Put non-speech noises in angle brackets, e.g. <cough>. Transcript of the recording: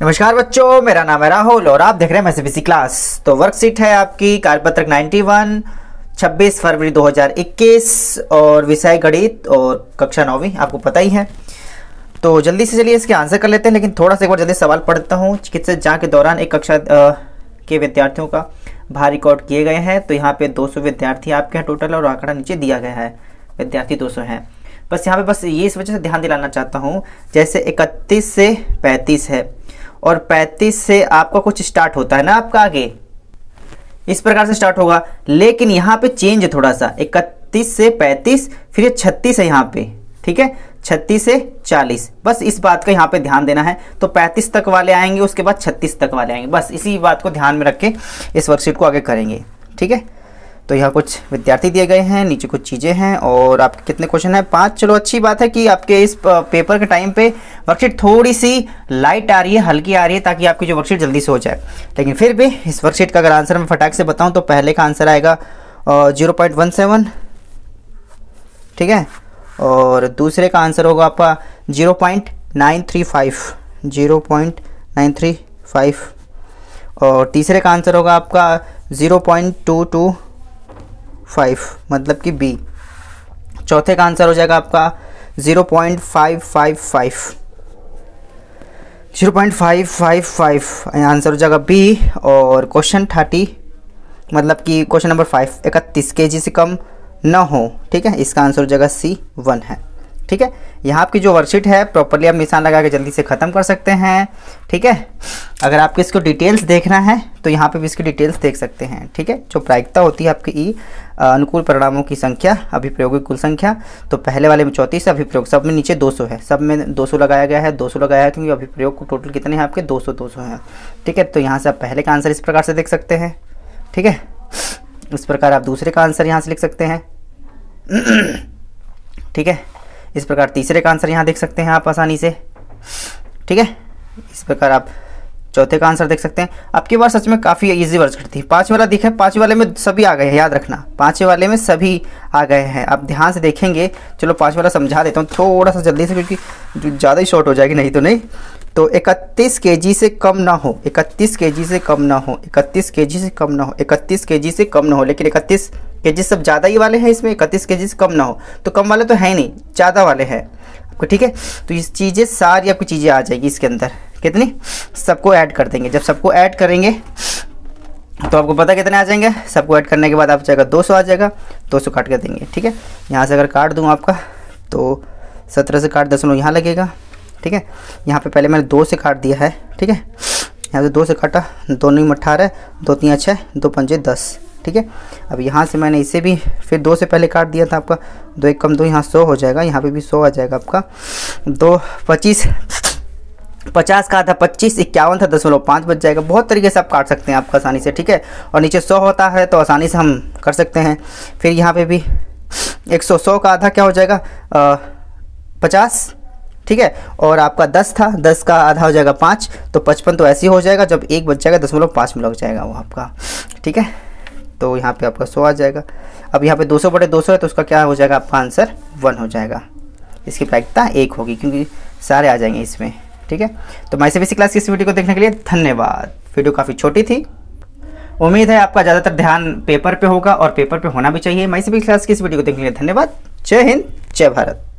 नमस्कार बच्चों मेरा नाम है राहुल और आप देख रहे हैं बीसी क्लास तो वर्कशीट है आपकी कार्यपत्रक 91 26 फरवरी 2021 और विषय गणित और कक्षा नौवीं आपको पता ही है तो जल्दी से चलिए इसके आंसर कर लेते हैं लेकिन थोड़ा सा एक बार जल्दी सवाल पढ़ता हूँ चिकित्सा जाँच के दौरान एक कक्षा के विद्यार्थियों का बाहर रिकॉर्ड किए गए हैं तो यहाँ पे दो विद्यार्थी आपके यहाँ टोटल और आंकड़ा नीचे दिया गया है विद्यार्थी दो हैं बस यहाँ पे बस ये इस वजह से ध्यान दिलाना चाहता हूँ जैसे इकतीस से पैंतीस है और पैंतीस से आपका कुछ स्टार्ट होता है ना आपका आगे इस प्रकार से स्टार्ट होगा लेकिन यहाँ पे चेंज है थोड़ा सा इकतीस से पैंतीस फिर ये छत्तीस है यहाँ पे ठीक है छत्तीस से चालीस बस इस बात का यहाँ पे ध्यान देना है तो पैंतीस तक वाले आएंगे उसके बाद छत्तीस तक वाले आएंगे बस इसी बात को ध्यान में रख के इस वर्कशीट को आगे करेंगे ठीक है तो यहाँ कुछ विद्यार्थी दिए गए हैं नीचे कुछ चीज़ें हैं और आपके कितने क्वेश्चन हैं पाँच चलो अच्छी बात है कि आपके इस पेपर के टाइम पे वर्कशीट थोड़ी सी लाइट आ रही है हल्की आ रही है ताकि आपकी जो वर्कशीट जल्दी से हो जाए लेकिन फिर भी इस वर्कशीट का अगर आंसर मैं फटाक से बताऊँ तो पहले का आंसर आएगा जीरो पॉइंट वन सेवन ठीक है और दूसरे का आंसर होगा आपका zero point nine three five zero point nine three five और तीसरे का आंसर होगा आपका zero point two two five मतलब कि बी चौथे का आंसर हो जाएगा आपका zero point five five five zero point five five five answer हो जाएगा बी और क्वेश्चन थर्टी मतलब कि क्वेश्चन नंबर फाइव इकतीस के जी से कम न हो ठीक है इसका आंसर हो जाएगा सी वन है ठीक है यहाँ आपकी जो वर्कशीट है प्रॉपरली आप निशान लगा के जल्दी से ख़त्म कर सकते हैं ठीक है अगर आपको इसको डिटेल्स देखना है तो यहाँ पे भी इसकी डिटेल्स देख सकते हैं ठीक है जो प्रायिकता होती है आपकी ई अनुकूल परिणामों की संख्या अभिप्रयोग की कुल संख्या तो पहले वाले में चौंतीस अभिप्रयोग सब में नीचे 200 है सब में 200 लगाया गया है 200 लगाया है क्योंकि अभिप्रयोग को टोटल कितने हैं आपके 200 200 हैं ठीक है तो यहाँ से आप पहले का आंसर इस प्रकार से देख सकते हैं ठीक है इस प्रकार आप दूसरे का आंसर यहाँ से लिख सकते हैं <clears throat> ठीक है इस प्रकार तीसरे का आंसर यहाँ देख सकते हैं आप आसानी से ठीक है इस प्रकार आप चौथे का आंसर देख सकते हैं आपकी की बार सच में काफ़ी ईजी करती थी पाँच वाला दिखा पाँच वाले में सभी आ गए हैं याद रखना पाँच वाले में सभी आ गए हैं आप ध्यान से देखेंगे चलो पाँच वाला समझा देता हूँ थोड़ा सा जल्दी से क्योंकि ज़्यादा ही शॉर्ट हो जाएगी नहीं तो नहीं तो 31 के से कम ना हो 31 के से कम ना हो 31 के से कम ना हो 31 के से कम ना हो लेकिन 31 के सब ज़्यादा ही वाले हैं इसमें 31 के से कम ना हो तो कम वाले तो है नहीं ज़्यादा वाले हैं आपको ठीक है तो ये चीज़ें सारी आपकी चीज़ें आ जाएगी इसके अंदर कितनी सबको ऐड कर देंगे जब सबको ऐड करेंगे तो आपको पता कितने आ जाएंगे सबको ऐड करने के बाद आप जाएगा 200 आ जाएगा 200 काट कर देंगे ठीक है यहाँ से अगर काट दूँ आपका तो सत्रह से काट लोग यहाँ लगेगा ठीक है यहाँ पे पहले मैंने दो से काट दिया है ठीक है यहाँ से दो से काटा दो नौ अट्ठारह दो तीन छः दो पंजे दस ठीक है अब यहाँ से मैंने इसे भी फिर दो से पहले काट दिया था आपका दो एक कम दो यहाँ सौ हो जाएगा यहाँ पे भी सौ आ जाएगा आपका दो पच्चीस पचास का था पच्चीस इक्यावन था दसमलव पाँच बच जाएगा बहुत तरीके से आप काट सकते हैं आपका आसानी से ठीक है और नीचे सौ होता है तो आसानी से हम कर सकते हैं फिर यहाँ पर भी एक सौ सौ का आधा क्या हो जाएगा पचास ठीक है और आपका दस था दस का आधा हो जाएगा पाँच तो पचपन तो ऐसे ही हो जाएगा जब एक बच जाएगा दसमलव पाँच में लग जाएगा वो आपका ठीक है तो यहाँ पे आपका सौ आ जाएगा अब यहाँ पे दो सौ बटे दो सौ है तो उसका क्या हो जाएगा आपका आंसर वन हो जाएगा इसकी प्रायिकता एक होगी क्योंकि सारे आ जाएंगे इसमें ठीक है तो माई सी क्लास की इस वीडियो को देखने के लिए धन्यवाद वीडियो काफ़ी छोटी थी उम्मीद है आपका ज़्यादातर ध्यान पेपर पे होगा और पेपर पे होना भी चाहिए माई सी क्लास की इस वीडियो को देखने के लिए धन्यवाद जय हिंद जय भारत